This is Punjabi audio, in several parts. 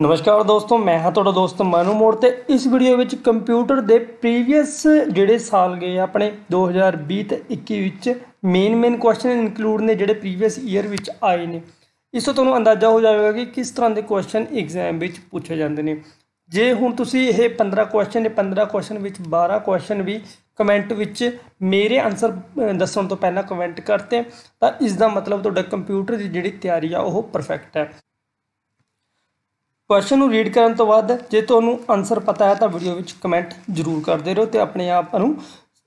ਨਮਸਕਾਰ ਦੋਸਤੋ ਮੈਂ ਹਾਂ ਤੁਹਾਡਾ ਦੋਸਤ ਮਨੂ ਮੋੜ ਤੇ ਇਸ ਵੀਡੀਓ ਵਿੱਚ ਕੰਪਿਊਟਰ ਦੇ ਪ੍ਰੀਵੀਅਸ ਜਿਹੜੇ ਸਾਲ ਗਏ ਆਪਣੇ 2020 ਤੇ 21 ਵਿੱਚ ਮੇਨ ਮੇਨ ਕੁਐਸਚਨ ਇਨਕਲੂਡ ਨੇ ਜਿਹੜੇ ਪ੍ਰੀਵੀਅਸ ਈਅਰ ਵਿੱਚ ਆਏ ਨੇ ਇਸ ਤੋਂ ਤੁਹਾਨੂੰ ਅੰਦਾਜ਼ਾ ਹੋ ਜਾਵੇਗਾ ਕਿ ਕਿਸ ਤਰ੍ਹਾਂ ਦੇ ਕੁਐਸਚਨ ਐਗਜ਼ਾਮ ਵਿੱਚ ਪੁੱਛੇ ਜਾਂਦੇ ਨੇ ਜੇ ਹੁਣ ਤੁਸੀਂ ਇਹ 15 ਕੁਐਸਚਨ ਦੇ 15 ਕੁਐਸਚਨ ਵਿੱਚ 12 ਕੁਐਸਚਨ ਵੀ ਕਮੈਂਟ ਵਿੱਚ ਮੇਰੇ ਆਨਸਰ ਦੱਸਣ ਤੋਂ ਪਹਿਲਾਂ ਕਮੈਂਟ ਕਰਤੇ ਤਾਂ ਇਸ ਦਾ ਮਤਲਬ ਤੁਹਾਡਾ ਕੰਪਿਊਟਰ ਦੀ ਜਿਹੜੀ ਤਿਆਰੀ ਆ ਉਹ ਪਰਫੈਕਟ ਹੈ ਕੁਐਸਚਨ ਨੂੰ ਰੀਡ ਕਰਨ ਤੋਂ ਬਾਅਦ ਜੇ ਤੁਹਾਨੂੰ ਆਨਸਰ ਪਤਾ ਹੈ ਤਾਂ ਵੀਡੀਓ ਵਿੱਚ ਕਮੈਂਟ ਜ਼ਰੂਰ ਕਰਦੇ ਰਹੋ ਤੇ ਆਪਣੇ ਆਪ ਨੂੰ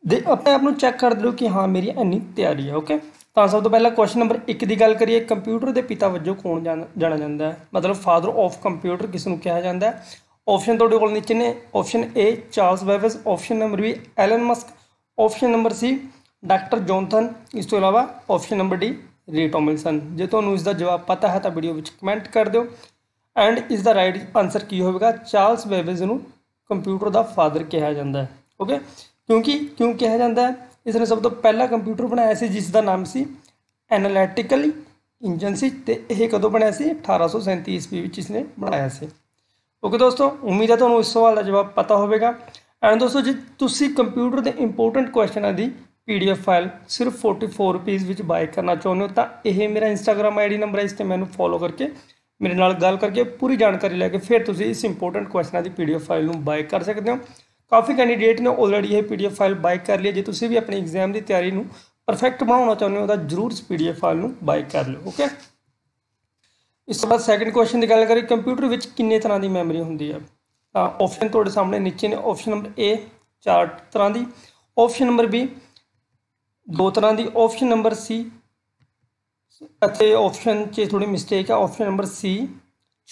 ਦੇ ਆਪਣੇ ਆਪ ਨੂੰ ਚੈੱਕ ਕਰਦੇ ਰਹੋ ਕਿ ਹਾਂ ਮੇਰੀ ਇੰਨੀ ਤਿਆਰੀ ਹੈ ਓਕੇ ਤਾਂ ਸਭ ਤੋਂ ਪਹਿਲਾਂ ਕੁਐਸਚਨ ਨੰਬਰ 1 ਦੀ ਗੱਲ ਕਰੀਏ ਕੰਪਿਊਟਰ ਦੇ ਪਿਤਾ ਵਜੋਂ ਕੌਣ ਜਾਣਿਆ ਜਾਂਦਾ ਹੈ ਮਤਲਬ ਫਾਦਰ ਆਫ ਕੰਪਿਊਟਰ ਕਿਸ ਨੂੰ ਕਿਹਾ ਜਾਂਦਾ ਹੈ ਆਪਸ਼ਨ ਤੁਹਾਡੇ ਕੋਲ ਨੀਚੇ ਨੇ option A Charles Babbage option number B Elon Musk option number C doctor Jonathan ਇਸ ਤੋਂ ਇਲਾਵਾ ਆਪਸ਼ਨ ਨੰਬਰ D ਰੀ ਜੇ ਤੁਹਾਨੂੰ ਇਸ ਦਾ ਜਵਾਬ ਪਤਾ ਹੈ ਤਾਂ ਵੀਡੀਓ ਵਿੱਚ ਕਮੈਂਟ ਕਰ ਦਿਓ ਐਂਡ ਇਸ ਦਾ ਰਾਈਟ ਆਨਸਰ ਕੀ ਹੋਵੇਗਾ ਚਾਰਲਸ ਬੈਬੇਜ ਨੂੰ ਕੰਪਿਊਟਰ ਦਾ ਫਾਦਰ ਕਿਹਾ ਜਾਂਦਾ ਹੈ ਓਕੇ ਕਿਉਂਕਿ ਕਿਉਂ ਕਿਹਾ ਜਾਂਦਾ ਹੈ ਇਸ ਨੇ ਸਭ ਤੋਂ ਪਹਿਲਾ ਕੰਪਿਊਟਰ ਬਣਾਇਆ ਸੀ ਜਿਸ ਦਾ ਨਾਮ ਸੀ ਐਨਾਲਿਟਿਕਲ ਇੰਜਨ ਸੀ ਤੇ ਇਹ ਕਦੋਂ ਬਣਾਇਆ ਸੀ 1837 ਈਸਵੀ ਵਿੱਚ ਇਸ ਨੇ ਬਣਾਇਆ ਸੀ ਓਕੇ ਦੋਸਤੋ ਉਮੀਦ ਹੈ ਤੁਹਾਨੂੰ ਇਸ ਸਵਾਲ ਦਾ ਜਵਾਬ ਪਤਾ ਹੋਵੇਗਾ ਐਂਡ ਦੋਸਤੋ ਜੇ ਤੁਸੀਂ ਕੰਪਿਊਟਰ ਦੇ ਇੰਪੋਰਟੈਂਟ ਕੁਐਸਚਨਾਂ ਦੀ ਪੀਡੀਐਫ ਫਾਈਲ ਸਿਰਫ 44 ਰੁਪਏ ਵਿੱਚ ਬਾਈ ਕਰਨਾ ਚਾਹੁੰਦੇ ਹੋ ਤਾਂ ਇਹ ਮੇਰਾ ਇੰਸਟਾਗ੍ਰam ਆਈਡੀ ਨੰਬਰ ਹੈ ਇਸ ਤੇ ਮੈਨੂੰ ਫੋਲੋ ਕਰਕੇ ਮੇਰੇ ਨਾਲ ਗੱਲ ਕਰਕੇ ਪੂਰੀ ਜਾਣਕਾਰੀ ਲੈ ਕੇ ਫਿਰ ਤੁਸੀਂ ਇਸ ਇੰਪੋਰਟੈਂਟ ਕੁਐਸਚਨਾਂ ਦੀ ਪੀਡੀਐਫ ਫਾਈਲ ਨੂੰ ਬਾਈ ਕਰ ਸਕਦੇ ਹੋ ਕਾਫੀ ਕੈਂਡੀਡੇਟ ਨੇ ਆਲਰੇਡੀ ਇਹ ਪੀਡੀਐਫ ਫਾਈਲ ਬਾਈ ਕਰ ਲਈ ਜੇ ਤੁਸੀਂ ਵੀ ਆਪਣੀ ਐਗਜ਼ਾਮ ਦੀ ਤਿਆਰੀ ਨੂੰ ਪਰਫੈਕਟ ਬਣਾਉਣਾ ਚਾਹੁੰਦੇ ਹੋ ਤਾਂ ਜਰੂਰ ਇਸ ਪੀਡੀਐਫ ਫਾਈਲ ਨੂੰ ਬਾਈ ਕਰ ਲਓ ਓਕੇ ਇਸ ਤੋਂ ਬਾਅਦ ਸੈਕੰਡ ਕੁਐਸਚਨ ਦੀ ਗੱਲ ਕਰੀ ਕੰਪਿਊਟਰ ਵਿੱਚ ਕਿੰਨੇ ਤਰ੍ਹਾਂ ਦੀ ਮੈਮਰੀ ਹੁੰਦੀ ਹੈ ਤਾਂ ਆਪਸ਼ਨ ਤੁਹਾਡੇ ਸਾਹਮਣੇ ਨੀਚੇ ਨੇ ਆਪਸ਼ਨ ਨੰਬਰ A ਚਾਰ ਤਰ੍ਹਾਂ ਦੀ ਆਪਸ਼ਨ ਨੰਬਰ B ਦੋ ਤਰ੍ਹਾਂ ਦੀ ਆਪਸ਼ਨ ਨੰਬਰ C ਅਤੇ ਆਪਸ਼ਨ 'ਚ ਥੋੜੀ ਮਿਸਟੇਕ ਆ ਆਪਸ਼ਨ ਨੰਬਰ ਸੀ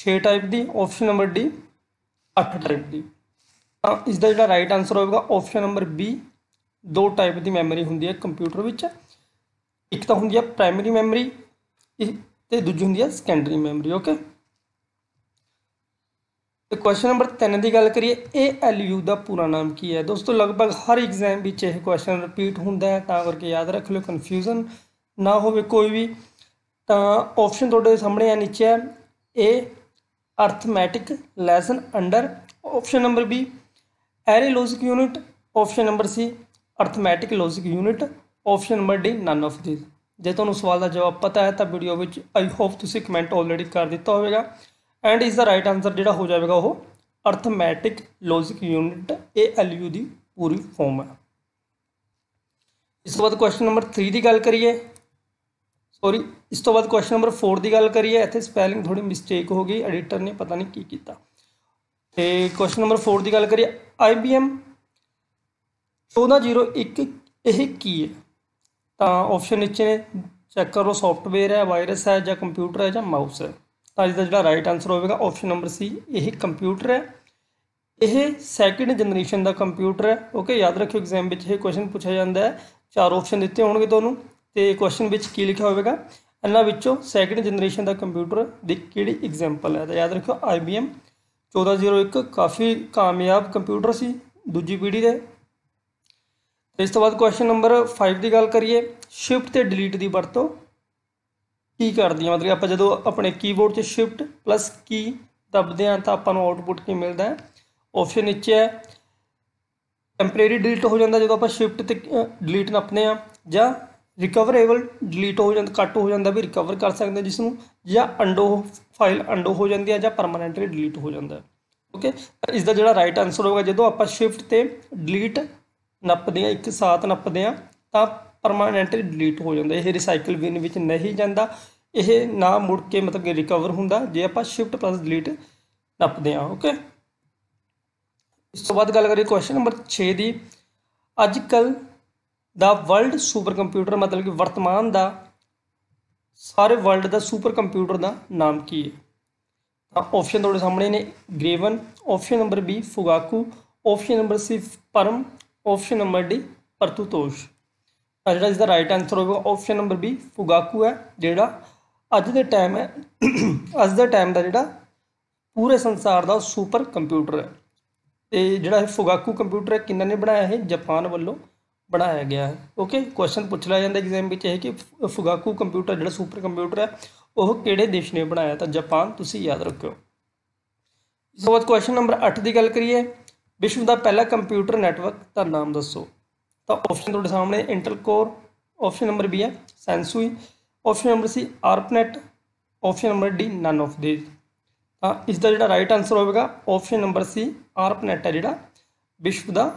6 ਟਾਈਪ ਦੀ ਆਪਸ਼ਨ ਨੰਬਰ ਡੀ 8 ਟਾਈਪ ਦੀ ਤਾਂ ਇਸ ਦਾ ਜਿਹੜਾ ਰਾਈਟ ਆਨਸਰ ਹੋਵੇਗਾ ਆਪਸ਼ਨ ਨੰਬਰ ਬੀ ਦੋ ਟਾਈਪ ਦੀ ਮੈਮਰੀ ਹੁੰਦੀ ਹੈ ਕੰਪਿਊਟਰ ਵਿੱਚ ਇੱਕ ਤਾਂ ਹੁੰਦੀ ਹੈ ਪ੍ਰਾਇਮਰੀ ਮੈਮਰੀ ਤੇ ਦੂਜੀ ਹੁੰਦੀ ਹੈ ਸੈਕੰਡਰੀ ਮੈਮਰੀ ਓਕੇ ਤੇ ਕੁਐਸਚਨ ਨੰਬਰ 3 ਦੀ ਗੱਲ ਕਰੀਏ ALU ਦਾ ਪੂਰਾ ਨਾਮ ਕੀ ਹੈ ਦੋਸਤੋ ਲਗਭਗ ਹਰ ਐਗਜ਼ਾਮ ਵਿੱਚ ਇਹ ਕੁਐਸਚਨ ਰਿਪੀਟ ਹੁੰਦਾ ਹੈ ਤਾਂ ਕਰਕੇ ਯਾਦ ਰੱਖ ਲਿਓ ਕਨਫਿਊਜ਼ਨ ਨਾ ਹੋਵੇ ਕੋਈ ਵੀ ਤਾਂ ਆਪਸ਼ਨ ਤੁਹਾਡੇ ਸਾਹਮਣੇ ਆ ਨੀਚੇ ਹੈ A arithmetic lesson under option number B array logic unit option number C arithmetic logic unit option number D none of these ਜੇ ਤੁਹਾਨੂੰ ਸਵਾਲ ਦਾ ਜਵਾਬ ਪਤਾ ਹੈ ਤਾਂ ਵੀਡੀਓ ਵਿੱਚ ਆਈ ਹੋਪ ਤੁਸੀਂ ਕਮੈਂਟ ਆਲਰੇਡੀ ਕਰ ਦਿੱਤਾ ਹੋਵੇਗਾ ਐਂਡ ਇਸ ਦਾ ਰਾਈਟ ਆਨਸਰ ਜਿਹੜਾ ਹੋ ਜਾਵੇਗਾ ਉਹ ਅਰਥਮੈਟਿਕ ਲੌਜਿਕ ਯੂਨਿਟ ਯੂ ਦੀ ਪੂਰੀ ਫਾਰਮ ਹੈ ਇਸ ਤੋਂ ਬਾਅਦ ਕੁਐਸਚਨ ਨੰਬਰ 3 ਦੀ ਗੱਲ ਕਰੀਏ ਸੌਰੀ ਇਸ ਤੋਂ ਬਾਅਦ ਕੁਐਸਚਨ ਨੰਬਰ 4 ਦੀ ਗੱਲ ਕਰੀਏ ਇੱਥੇ ਸਪੈਲਿੰਗ ਥੋੜੀ ਮਿਸਟੇਕ ਹੋ ਗਈ ਐਡੀਟਰ ਨੇ ਪਤਾ ਨਹੀਂ ਕੀ ਕੀਤਾ ਤੇ ਕੁਐਸਚਨ ਨੰਬਰ 4 ਦੀ ਗੱਲ ਕਰੀਏ IBM 1401 ਇਹ ਕੀ ਹੈ ਤਾਂ ਆਪਸ਼ਨ ਨੀਚੇ ਨੇ ਚੈੱਕ ਕਰੋ ਸੌਫਟਵੇਅਰ ਹੈ ਵਾਇਰਸ ਹੈ ਜਾਂ ਕੰਪਿਊਟਰ ਹੈ ਜਾਂ ਮਾਊਸ ਹੈ ਤਾਂ ਇਸ ਦਾ ਜਿਹੜਾ ਰਾਈਟ ਆਨਸਰ ਹੋਵੇਗਾ ਆਪਸ਼ਨ ਨੰਬਰ ਸੀ ਇਹ ਕੰਪਿਊਟਰ ਹੈ ਇਹ ਸੈਕਿੰਡ ਜਨਰੇਸ਼ਨ ਦਾ ਕੰਪਿਊਟਰ ਹੈ ਓਕੇ ਯਾਦ ਰੱਖਿਓ ਐਗਜ਼ਾਮ ਵਿੱਚ ਇਹ ਕੁਐਸਚਨ ਪੁੱਛਿਆ ਜਾਂਦਾ ਹੈ ਚਾਰ ਆਪਸ਼ਨ ਦਿੱਤੇ ਹੋਣਗੇ ਤੁਹਾਨੂੰ ਤੇ ਕੁਐਸਚਨ ਵਿੱਚ ਕੀ ਲਿਖਿਆ ਹੋਵੇਗਾ ਇਹਨਾਂ ਵਿੱਚੋਂ ਸੈਕੰਡ ਜਨਰੇਸ਼ਨ ਦਾ ਕੰਪਿਊਟਰ ਦੀ ਕਿਹੜੀ ਐਗਜ਼ਾਮਪਲ ਹੈ ਤਾਂ ਯਾਦ ਰੱਖਿਓ IBM 1401 ਕਾਫੀ ਕਾਮਯਾਬ ਕੰਪਿਊਟਰ ਸੀ ਦੂਜੀ ਪੀੜ੍ਹੀ ਦੇ ਇਸ ਤੋਂ ਬਾਅਦ ਕੁਐਸਚਨ ਨੰਬਰ 5 ਦੀ ਗੱਲ ਕਰੀਏ ਸ਼ਿਫਟ ਤੇ ਡਿਲੀਟ ਦੀ ਵਰਤੋਂ ਕੀ ਕਰਦੀ ਹੈ ਮਤਲਬ ਆਪਾਂ ਜਦੋਂ ਆਪਣੇ ਕੀਬੋਰਡ 'ਚ ਸ਼ਿਫਟ ਪਲੱਸ ਕੀ ਦਬਦੇ ਹਾਂ ਤਾਂ ਆਪਾਂ ਨੂੰ ਆਊਟਪੁੱਟ ਕੀ ਮਿਲਦਾ ਹੈ ਆਪਸ਼ਨ ਨੀਚੇ ਹੈ ਟੈਂਪਰੇਰੀ ਡਿਲੀਟ ਹੋ ਜਾਂਦਾ ਜਦੋਂ ਆਪਾਂ ਸ਼ਿਫਟ ਤੇ ਡਿਲੀਟ ਆਪਣੇ ਆ ਜਾਂ ਰਿਕਵਰੇਬਲ ਡਿਲੀਟ ਹੋ ਜਾਂਦਾ ਕੱਟ ਹੋ ਜਾਂਦਾ ਵੀ ਰਿਕਵਰ ਕਰ ਸਕਦੇ ਜਿਸ ਨੂੰ ਜਾਂ ਅੰਡੋ ਫਾਈਲ ਅੰਡੋ ਹੋ ਜਾਂਦੀ ਹੈ ਜਾਂ ਪਰਮਨੈਂਟਲੀ ਡਿਲੀਟ ਹੋ ਜਾਂਦਾ ਓਕੇ ਇਸ ਦਾ ਜਿਹੜਾ ਰਾਈਟ ਆਨਸਰ ਹੋਗਾ ਜਦੋਂ ਆਪਾਂ ਸ਼ਿਫਟ ਤੇ ਡਿਲੀਟ ਨੱਪਦੇ ਆ ਇੱਕ ਸਾਥ ਨੱਪਦੇ ਆ ਤਾਂ ਪਰਮਨੈਂਟਲੀ ਡਿਲੀਟ ਹੋ ਜਾਂਦਾ ਇਹ ਰੀਸਾਈਕਲ ਬਿਨ ਵਿੱਚ ਨਹੀਂ ਜਾਂਦਾ ਇਹ ਨਾ ਮੁੜ ਕੇ ਮਤਲਬ ਕਿ ਰਿਕਵਰ ਹੁੰਦਾ ਜੇ ਆਪਾਂ ਸ਼ਿਫਟ ਪਲੱਸ ਡਿਲੀਟ ਨੱਪਦੇ ਆ ਓਕੇ ਇਸ ਤੋਂ ਬਾਅਦ ਗੱਲ ਕਰੀਏ ਕੁਐਸਚਨ ਨੰਬਰ 6 ਦੀ ਅੱਜ ਕੱਲ ਦਾ ਵਰਲਡ ਸੁਪਰ ਕੰਪਿਊਟਰ ਮਤਲਬ ਕਿ ਵਰਤਮਾਨ ਦਾ ਸਾਰੇ ਵਰਲਡ ਦਾ ਸੁਪਰ ਕੰਪਿਊਟਰ ਦਾ ਨਾਮ ਕੀ ਹੈ ਤਾਂ ਆਪਸ਼ਨ ਤੁਹਾਡੇ ਸਾਹਮਣੇ ਨੇ ਗ੍ਰੇਵਨ option number B Fugaku option number C Param option number D Pratyush ਤਾਂ ਜਿਹੜਾ ਇਸ ਦਾ ਰਾਈਟ ਆਨਸਰ ਹੋਵੇਗਾ ਆਪਸ਼ਨ ਨੰਬਰ ਬੀ ਫੁਗਾਕੂ ਹੈ ਜਿਹੜਾ ਅੱਜ ਦੇ ਟਾਈਮ ਹੈ ਅੱਜ ਦੇ ਟਾਈਮ ਦਾ ਜਿਹੜਾ ਪੂਰੇ ਸੰਸਾਰ ਦਾ ਸੁਪਰ ਕੰਪਿਊਟਰ ਹੈ ਤੇ ਜਿਹੜਾ ਇਹ ਫੁਗਾਕੂ ਕੰਪਿਊਟਰ ਹੈ ਕਿੰਨਾਂ ਨੇ ਬਣਾਇਆ ਹੈ ਜਾਪਾਨ ਵੱਲੋਂ ਬਣਾਇਆ ਗਿਆ ਹੈ ਓਕੇ ਕੁਐਸਚਨ ਪੁੱਛ ਲਿਆ ਜਾਂਦਾ ਐਗਜ਼ਾਮ ਵਿੱਚ ਇਹ ਕਿ ਫੁਗਾਕੂ ਕੰਪਿਊਟਰ ਜਿਹੜਾ ਸੁਪਰ ਕੰਪਿਊਟਰ ਹੈ ਉਹ ਕਿਹੜੇ ਦੇਸ਼ ਨੇ ਬਣਾਇਆ ਤਾਂ ਜਾਪਾਨ ਤੁਸੀਂ ਯਾਦ ਰੱਖਿਓ ਇਸ ਤੋਂ ਬਾਅਦ ਕੁਐਸਚਨ ਨੰਬਰ 8 ਦੀ ਗੱਲ ਕਰੀਏ ਵਿਸ਼ਵ ਦਾ ਪਹਿਲਾ ਕੰਪਿਊਟਰ ਨੈਟਵਰਕ ਦਾ ਨਾਮ ਦੱਸੋ ਤਾਂ ਆਪਸ਼ਨ ਤੁਹਾਡੇ ਸਾਹਮਣੇ Intel core option number B ਹੈ Sansui option number C ARPANET option number D none of the ਤਾਂ ਇਸ ਦਾ ਜਿਹੜਾ ਰਾਈਟ ਆਨਸਰ ਹੋਵੇਗਾ ਆਪਸ਼ਨ ਨੰਬਰ ਸੀ ਆਰਪਨੈਟ ਹੈ ਜਿਹੜਾ ਵਿਸ਼ਵ ਦਾ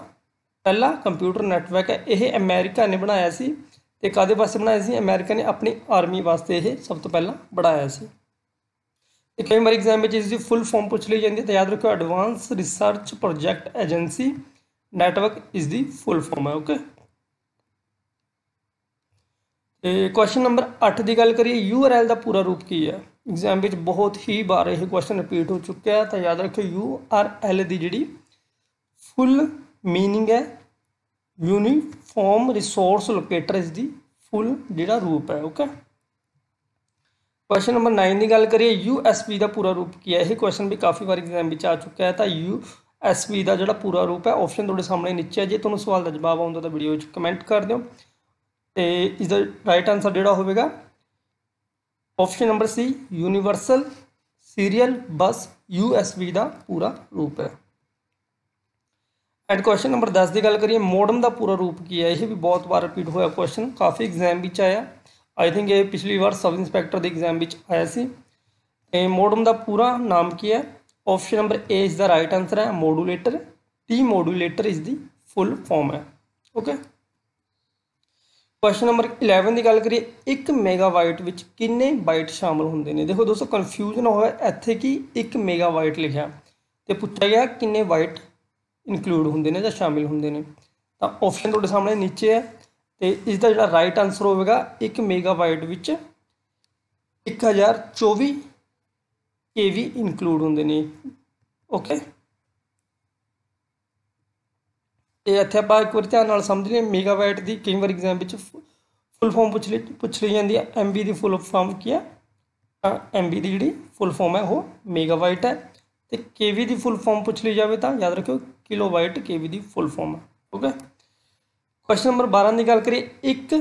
ਪਹਿਲਾ ਕੰਪਿਊਟਰ ਨੈਟਵਰਕ ਹੈ ਇਹ ਅਮਰੀਕਾ ਨੇ ਬਣਾਇਆ ਸੀ ਤੇ ਕਾਦੇ ਵਾਸਤੇ ਬਣਾਇਆ ਸੀ ਅਮਰੀਕਾ ਨੇ ਆਪਣੀ ਆਰਮੀ ਵਾਸਤੇ ਇਹ ਸਭ ਤੋਂ ਪਹਿਲਾਂ ਬਣਾਇਆ ਸੀ ਤੇ ਕਈ ਵਾਰ ਐਗਜ਼ਾਮ ਵਿੱਚ ਇਸ ਦੀ ਫੁੱਲ ਫਾਰਮ ਪੁੱਛ ਲਈ ਜਾਂਦੀ ਹੈ ਤਾਂ ਯਾਦ ਰੱਖੋ advance research project agency network ਇਸ ਦੀ ਫੁੱਲ ਫਾਰਮ ਹੈ ਓਕੇ ਤੇ ਕੁਐਸਚਨ ਨੰਬਰ 8 ਦੀ ਗੱਲ ਕਰੀਏ ਯੂਆਰਐਲ ਦਾ ਪੂਰਾ ਰੂਪ ਕੀ ਹੈ ਐਗਜ਼ਾਮ ਵਿੱਚ ਬਹੁਤ ਹੀ ਵਾਰ ਇਹ ਕੁਐਸਚਨ ਰਿਪੀਟ ਹੋ ਚੁੱਕਿਆ ਹੈ ਤਾਂ ਯਾਦ ਰੱਖੋ ਯੂਆਰਐਲ ਦੀ ਜਿਹੜੀ ਫੁੱਲ ਮੀਨਿੰਗ ਹੈ ਯੂਨੀਫਾਰਮ ਰਿਸੋਰਸ ਲੋਕੇਟਰ ਇਸ ਦੀ ਫੁੱਲ ਜਿਹੜਾ ਰੂਪ ਹੈ ਓਕੇ ਕੁਐਸਚਨ ਨੰਬਰ 9 ਦੀ ਗੱਲ ਕਰੀਏ ਯੂਐਸਪੀ ਦਾ ਪੂਰਾ ਰੂਪ ਕੀ ਹੈ ਇਹ ਕੁਐਸਚਨ ਵੀ ਕਾਫੀ ਵਾਰ ਐਗਜ਼ਾਮ ਵਿੱਚ ਆ ਚੁੱਕਾ ਹੈ ਤਾਂ ਯੂ ਦਾ ਜਿਹੜਾ ਪੂਰਾ ਰੂਪ ਹੈ ਆਪਸ਼ਨ ਤੁਹਾਡੇ ਸਾਹਮਣੇ ਨੀਚੇ ਹੈ ਜੇ ਤੁਹਾਨੂੰ ਸਵਾਲ ਦਾ ਜਵਾਬ ਆਉਂਦਾ ਤਾਂ ਵੀਡੀਓ ਵਿੱਚ ਕਮੈਂਟ ਕਰ ਦਿਓ ਤੇ ਇਸ ਦਾ ਰਾਈਟ ਆਨਸਰ ਜਿਹੜਾ ਹੋਵੇਗਾ option number C universal serial bus USP ਦਾ ਪੂਰਾ ਰੂਪ ਹੈ ਐਡ ਕੁਐਸਚਨ ਨੰਬਰ 10 ਦੀ ਗੱਲ ਕਰੀਏ ਮੋਡਮ ਦਾ ਪੂਰਾ ਰੂਪ ਕੀ ਹੈ ਇਹ ਵੀ ਬਹੁਤ ਵਾਰ ਰਿਪੀਟ ਹੋਇਆ ਕੁਐਸਚਨ ਕਾਫੀ ਐਗਜ਼ਾਮ ਵਿੱਚ ਆਇਆ ਆਈ ਥਿੰਕ ਇਹ ਪਿਛਲੀ ਵਾਰ ਸਬ ਇੰਸਪੈਕਟਰ ਦੇ ਐਗਜ਼ਾਮ ਵਿੱਚ ਆਇਆ ਸੀ ਇਹ ਮੋਡਮ ਦਾ ਪੂਰਾ ਨਾਮ ਕੀ ਹੈ ਆਪਸ਼ਨ ਨੰਬਰ A ਇਸ ਦਾ ਰਾਈਟ ਆਨਸਰ ਹੈ ਮੋਡੂਲੇਟਰ ਟੀ ਮੋਡੂਲੇਟਰ ਇਸ ਦੀ ਫੁੱਲ ਫਾਰਮ ਹੈ ਓਕੇ ਕੁਐਸਚਨ ਨੰਬਰ 11 ਦੀ ਗੱਲ ਕਰੀਏ 1 ਮੈਗਾਬਾਈਟ ਵਿੱਚ ਕਿੰਨੇ ਬਾਈਟ ਸ਼ਾਮਲ ਹੁੰਦੇ ਨੇ ਦੇਖੋ ਦੋਸਤੋ ਕਨਫਿਊਜ਼ਨ ਹੋਇਆ ਇੱਥੇ ਕਿ 1 ਮੈਗਾਬਾਈਟ ਲਿਖਿਆ ਤੇ ਪੁੱਛਿਆ ਗਿਆ ਕਿੰਨੇ ਬਾਈਟ ਇਨਕਲੂਡ ਹੁੰਦੇ ਨੇ ਜਾਂ ਸ਼ਾਮਿਲ ਹੁੰਦੇ ਨੇ ਤਾਂ ਆਪਸ਼ਨ ਤੁਹਾਡੇ ਸਾਹਮਣੇ ਨੀਚੇ ਹੈ ਤੇ ਇਸ ਦਾ ਜਿਹੜਾ ਰਾਈਟ ਆਨਸਰ ਹੋਵੇਗਾ 1 ਮੈਗਾਬਾਈਟ ਵਿੱਚ 1024 ਕੇਵੀ ਇਨਕਲੂਡ ਹੁੰਦੇ ਨੇ ਓਕੇ ਤੇ ਇੱਥੇ ਆਪਾਂ ਇੱਕ ਵਾਰ ਧਿਆਨ ਨਾਲ ਸਮਝ ਲਈਏ ਮੈਗਾਬਾਈਟ ਦੀ ਕਈ ਵਾਰ ਐਗਜ਼ਾਮ ਵਿੱਚ ਫੁੱਲ ਫਾਰਮ ਪੁੱਛ ਲਈ ਪੁੱਛ ਲਈ ਜਾਂਦੀ ਹੈ ਐਮਬੀ ਦੀ ਫੁੱਲ ਫਾਰਮ ਕੀ ਹੈ ਤਾਂ ਐਮਬੀ ਦੀ ਜਿਹੜੀ ਫੁੱਲ ਫਾਰਮ ਹੈ ਉਹ ਮੈਗਾਬਾਈਟ ਹੈ ਤੇ ਕੇਵੀ ਦੀ ਫੁੱਲ ਫਾਰਮ ਪੁੱਛ ਲਈ ਜਾਵੇ ਤਾਂ ਯਾਦ ਰੱਖਿਓ ਕਿਲੋਵਾਟ ਕੇਵੀ ਦੀ ਫੁੱਲ ਫਾਰਮ ਹੈ ਠੀਕ ਹੈ ਕੁਐਸਚਨ ਨੰਬਰ 12 ਦੀ ਗੱਲ ਕਰੀਏ 1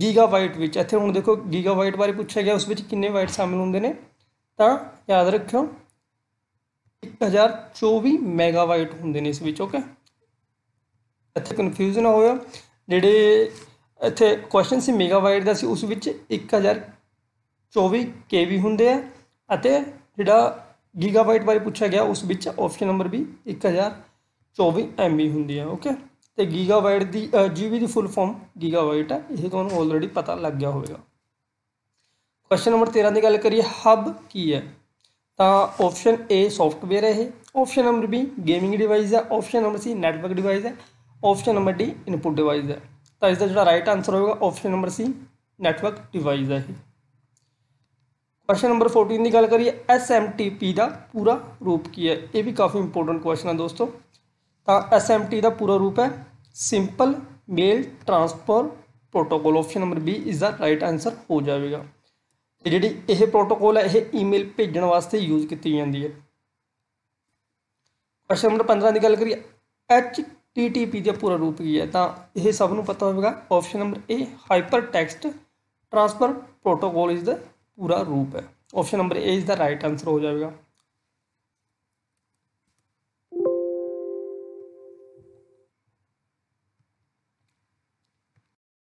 ਗੀਗਾਵਾਟ ਵਿੱਚ ਇੱਥੇ ਹੁਣ ਦੇਖੋ ਗੀਗਾਵਾਟ ਬਾਰੇ ਪੁੱਛਿਆ ਗਿਆ ਉਸ ਵਿੱਚ ਕਿੰਨੇ ਵਾਟ ਸ਼ਾਮਿਲ ਹੁੰਦੇ ਨੇ ਤਾਂ ਯਾਦ ਰੱਖਿਓ 1024 ਮੈਗਾਵਾਟ ਹੁੰਦੇ ਨੇ ਇਸ ਵਿੱਚ ਓਕੇ ਇੱਥੇ ਕਨਫਿਊਜ਼ਨ ਨਾ ਹੋਇਆ ਜਿਹੜੇ ਇੱਥੇ ਕੁਐਸਚਨ ਸੀ ਮੈਗਾਵਾਟ ਦਾ ਸੀ ਉਸ ਵਿੱਚ 1024 ਕੇਵੀ ਹੁੰਦੇ ਆ ਅਤੇ ਜਿਹੜਾ ਗੀਗਾਵਾਟ ਬਾਰੇ ਪੁੱਛਿਆ ਗਿਆ ਉਸ ਵਿੱਚ ਆਪਸ਼ਨ ਨੰਬਰ ਵੀ 1000 24 MB ਹੁੰਦੀ ਹੈ ਓਕੇ ਤੇ ਗੀਗਾਬਾਈਟ ਦੀ GB ਦੀ ਫੁੱਲ ਫਾਰਮ ਗੀਗਾਬਾਈਟ ਹੈ ਇਹ ਤੁਹਾਨੂੰ ਆਲਰੇਡੀ ਪਤਾ ਲੱਗ ਗਿਆ ਹੋਵੇਗਾ ਕੁਐਸਚਨ ਨੰਬਰ 13 ਦੀ ਗੱਲ ਕਰੀਏ ਹੱਬ ਕੀ ਹੈ ਤਾਂ ਆਪਸ਼ਨ A ਸੌਫਟਵੇਅਰ ਹੈ ਇਹ option number B gaming device ਹੈ option number C network device ਹੈ option number D input device ਹੈ ਤਾਂ ਇਸ ਦਾ ਜਿਹੜਾ ਰਾਈਟ ਆਨਸਰ ਹੋਵੇਗਾ option number C network device ਹੈ ਇਹ क्वेश्चन नंबर फोर्टीन की गल करिए एस एम टी पी का पूरा रूप की है ये भी काफ़ी इंपोर्टेंट क्वेश्चन है दोस्तों ਤਾਂ ਐਸਐਮਟੀ ਦਾ ਪੂਰਾ ਰੂਪ ਹੈ simple mail transfer protocol option number B is ਦਾ ਰਾਈਟ ਆਨਸਰ ਹੋ ਜਾਵੇਗਾ ਤੇ ਜਿਹੜੀ ਇਹ ਪ੍ਰੋਟੋਕੋਲ ਹੈ ਇਹ ਈਮੇਲ ਭੇਜਣ ਵਾਸਤੇ ਯੂਜ਼ ਕੀਤੀ ਜਾਂਦੀ ਹੈ ਕੁਐਸਚਨ ਨੰਬਰ 15 ਦੀ ਗੱਲ ਕਰੀਏ HTTP ਦਾ ਪੂਰਾ ਰੂਪ ਕੀ ਹੈ ਤਾਂ ਇਹ ਸਭ ਨੂੰ ਪਤਾ ਹੋਵੇਗਾ option number A hyper text transfer protocol is ਦਾ ਪੂਰਾ ਰੂਪ ਹੈ ਆਪਸ਼ਨ ਨੰਬਰ A ਇਜ਼ ਦਾ ਰਾਈਟ ਆਨਸਰ ਹੋ ਜਾਵੇਗਾ